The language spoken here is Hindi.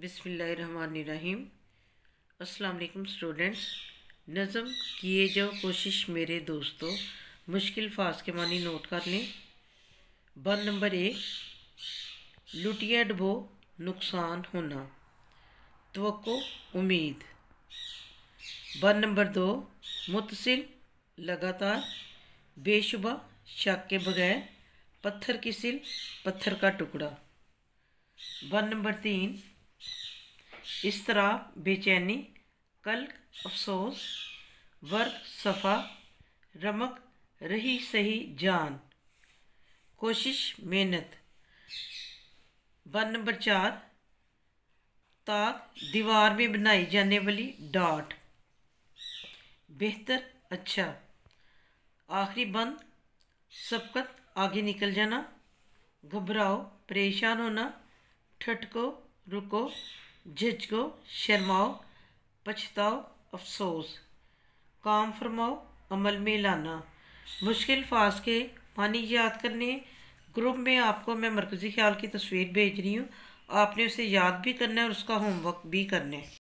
बिसमीम अस्सलाम स्टूडेंट्स नज़म किए जाओ कोशिश मेरे दोस्तों मुश्किल फास के मानी नोट कर लें बंद नंबर एक लुटिया डबो नुकसान होना तो उम्मीद बन नंबर दो मुतसिल लगातार बेशुबा शक के बगैर पत्थर की सिल पत्थर का टुकड़ा बंद नंबर तीन इस तरह बेचैनी कल अफसोस वर्क सफ़ा रमक रही सही जान कोशिश मेहनत वन नंबर चार ताक दीवार में बनाई जाने वाली डाट बेहतर अच्छा आखिरी बंद सबकत आगे निकल जाना घबराओ परेशान होना ठटको रुको झिझको शर्माओ पछताओ अफसोस काम फरमाओ अमल में लाना मुश्किल फास के मानी याद करने ग्रुप में आपको मैं मरकज़ी ख्याल की तस्वीर भेज रही हूँ आपने उसे याद भी करना है और उसका होमवर्क भी करना है